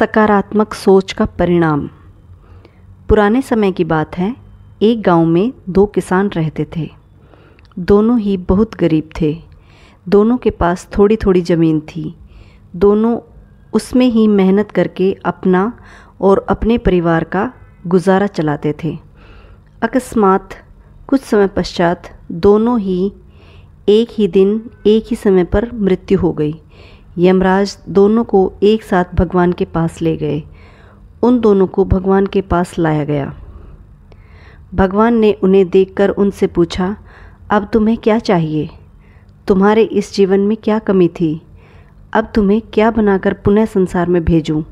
सकारात्मक सोच का परिणाम पुराने समय की बात है एक गांव में दो किसान रहते थे दोनों ही बहुत गरीब थे दोनों के पास थोड़ी थोड़ी ज़मीन थी दोनों उसमें ही मेहनत करके अपना और अपने परिवार का गुजारा चलाते थे अकस्मात कुछ समय पश्चात दोनों ही एक ही दिन एक ही समय पर मृत्यु हो गई यमराज दोनों को एक साथ भगवान के पास ले गए उन दोनों को भगवान के पास लाया गया भगवान ने उन्हें देखकर उनसे पूछा अब तुम्हें क्या चाहिए तुम्हारे इस जीवन में क्या कमी थी अब तुम्हें क्या बनाकर पुनः संसार में भेजूं?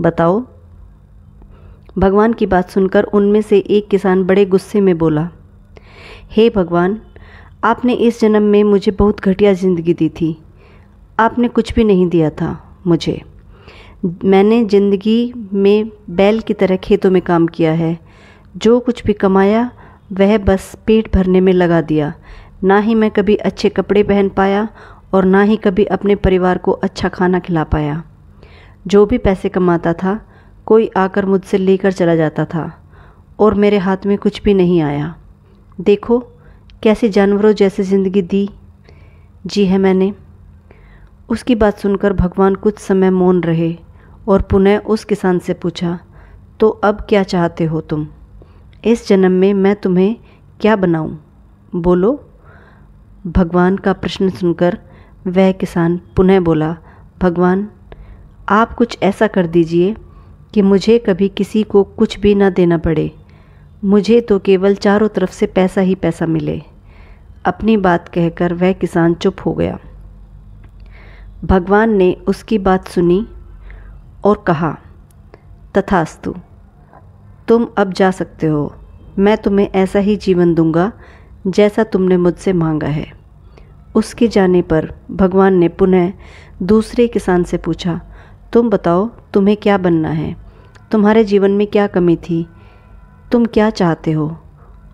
बताओ भगवान की बात सुनकर उनमें से एक किसान बड़े गुस्से में बोला हे hey भगवान आपने इस जन्म में मुझे बहुत घटिया ज़िंदगी दी थी आपने कुछ भी नहीं दिया था मुझे मैंने ज़िंदगी में बैल की तरह खेतों में काम किया है जो कुछ भी कमाया वह बस पेट भरने में लगा दिया ना ही मैं कभी अच्छे कपड़े पहन पाया और ना ही कभी अपने परिवार को अच्छा खाना खिला पाया जो भी पैसे कमाता था कोई आकर मुझसे लेकर चला जाता था और मेरे हाथ में कुछ भी नहीं आया देखो कैसे जानवरों जैसे ज़िंदगी दी जी है मैंने उसकी बात सुनकर भगवान कुछ समय मौन रहे और पुनः उस किसान से पूछा तो अब क्या चाहते हो तुम इस जन्म में मैं तुम्हें क्या बनाऊं? बोलो भगवान का प्रश्न सुनकर वह किसान पुनः बोला भगवान आप कुछ ऐसा कर दीजिए कि मुझे कभी किसी को कुछ भी ना देना पड़े मुझे तो केवल चारों तरफ से पैसा ही पैसा मिले अपनी बात कहकर वह किसान चुप हो गया भगवान ने उसकी बात सुनी और कहा तथास्तु तुम अब जा सकते हो मैं तुम्हें ऐसा ही जीवन दूंगा जैसा तुमने मुझसे मांगा है उसके जाने पर भगवान ने पुनः दूसरे किसान से पूछा तुम बताओ तुम्हें क्या बनना है तुम्हारे जीवन में क्या कमी थी तुम क्या चाहते हो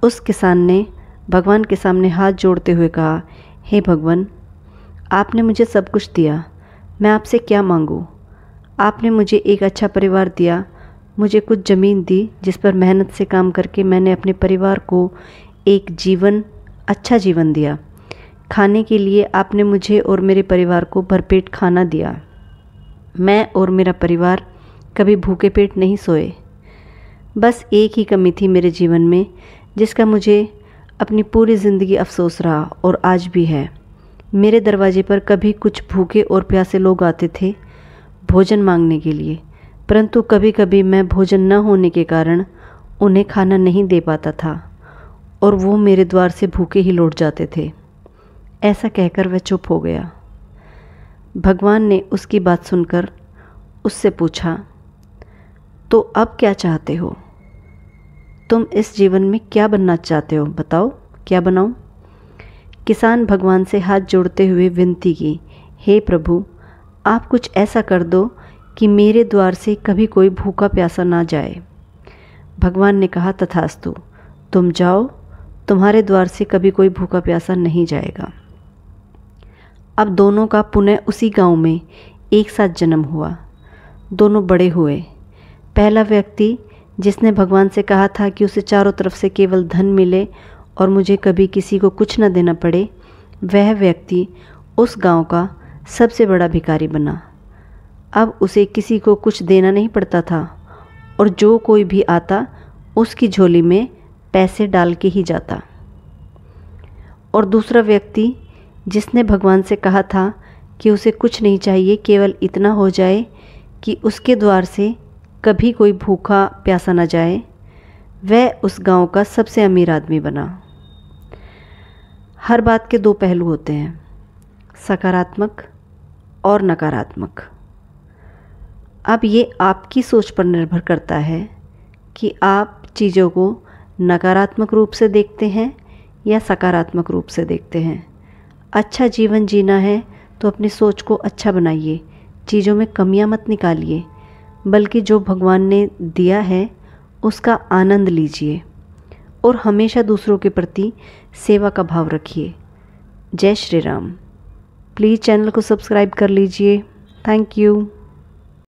उस किसान ने भगवान के सामने हाथ जोड़ते हुए कहा हे भगवान आपने मुझे सब कुछ दिया मैं आपसे क्या मांगूँ आपने मुझे एक अच्छा परिवार दिया मुझे कुछ ज़मीन दी जिस पर मेहनत से काम करके मैंने अपने परिवार को एक जीवन अच्छा जीवन दिया खाने के लिए आपने मुझे और मेरे परिवार को भरपेट खाना दिया मैं और मेरा परिवार कभी भूखे पेट नहीं सोए बस एक ही कमी थी मेरे जीवन में जिसका मुझे अपनी पूरी ज़िंदगी अफसोस रहा और आज भी है मेरे दरवाजे पर कभी कुछ भूखे और प्यासे लोग आते थे भोजन मांगने के लिए परंतु कभी कभी मैं भोजन न होने के कारण उन्हें खाना नहीं दे पाता था और वो मेरे द्वार से भूखे ही लौट जाते थे ऐसा कहकर वह चुप हो गया भगवान ने उसकी बात सुनकर उससे पूछा तो अब क्या चाहते हो तुम इस जीवन में क्या बनना चाहते हो बताओ क्या बनाऊं किसान भगवान से हाथ जोड़ते हुए विनती की हे प्रभु आप कुछ ऐसा कर दो कि मेरे द्वार से कभी कोई भूखा प्यासा ना जाए भगवान ने कहा तथास्तु तुम जाओ तुम्हारे द्वार से कभी कोई भूखा प्यासा नहीं जाएगा अब दोनों का पुनः उसी गांव में एक साथ जन्म हुआ दोनों बड़े हुए पहला व्यक्ति जिसने भगवान से कहा था कि उसे चारों तरफ से केवल धन मिले और मुझे कभी किसी को कुछ न देना पड़े वह व्यक्ति उस गांव का सबसे बड़ा भिकारी बना अब उसे किसी को कुछ देना नहीं पड़ता था और जो कोई भी आता उसकी झोली में पैसे डाल के ही जाता और दूसरा व्यक्ति जिसने भगवान से कहा था कि उसे कुछ नहीं चाहिए केवल इतना हो जाए कि उसके द्वार से कभी कोई भूखा प्यासा न जाए वह उस गांव का सबसे अमीर आदमी बना हर बात के दो पहलू होते हैं सकारात्मक और नकारात्मक अब ये आपकी सोच पर निर्भर करता है कि आप चीज़ों को नकारात्मक रूप से देखते हैं या सकारात्मक रूप से देखते हैं अच्छा जीवन जीना है तो अपनी सोच को अच्छा बनाइए चीज़ों में कमियां मत निकालिए बल्कि जो भगवान ने दिया है उसका आनंद लीजिए और हमेशा दूसरों के प्रति सेवा का भाव रखिए जय श्री राम प्लीज़ चैनल को सब्सक्राइब कर लीजिए थैंक यू